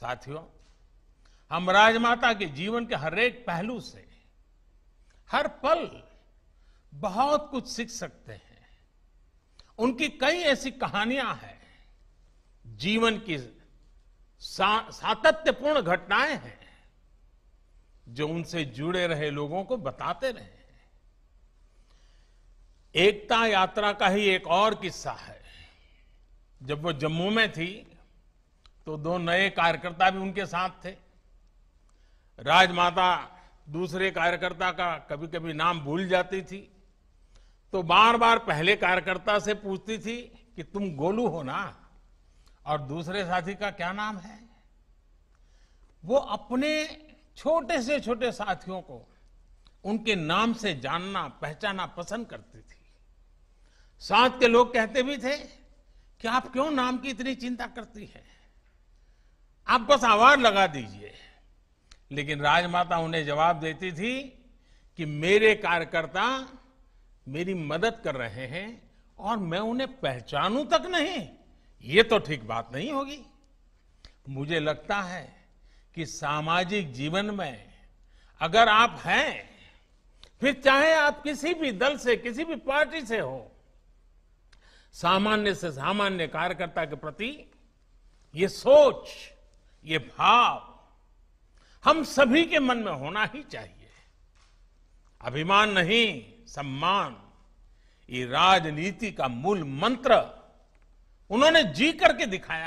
साथियों हम राजमाता के जीवन के हर एक पहलू से हर पल बहुत कुछ सीख सकते हैं उनकी कई ऐसी कहानियां हैं जीवन की सा, सातत्यपूर्ण घटनाएं हैं जो उनसे जुड़े रहे लोगों को बताते रहे एकता यात्रा का ही एक और किस्सा है जब वो जम्मू में थी तो दो नए कार्यकर्ता भी उनके साथ थे राजमाता दूसरे कार्यकर्ता का कभी कभी नाम भूल जाती थी तो बार बार पहले कार्यकर्ता से पूछती थी कि तुम गोलू हो ना और दूसरे साथी का क्या नाम है वो अपने छोटे से छोटे साथियों को उनके नाम से जानना पहचाना पसंद करती थी साथ के लोग कहते भी थे कि आप क्यों नाम की इतनी चिंता करती है आप बस आवाज लगा दीजिए लेकिन राजमाता उन्हें जवाब देती थी कि मेरे कार्यकर्ता मेरी मदद कर रहे हैं और मैं उन्हें पहचानू तक नहीं ये तो ठीक बात नहीं होगी मुझे लगता है कि सामाजिक जीवन में अगर आप हैं फिर चाहे आप किसी भी दल से किसी भी पार्टी से हो सामान्य से सामान्य कार्यकर्ता के प्रति ये सोच ये भाव हम सभी के मन में होना ही चाहिए अभिमान नहीं सम्मान ये राजनीति का मूल मंत्र उन्होंने जी करके दिखाया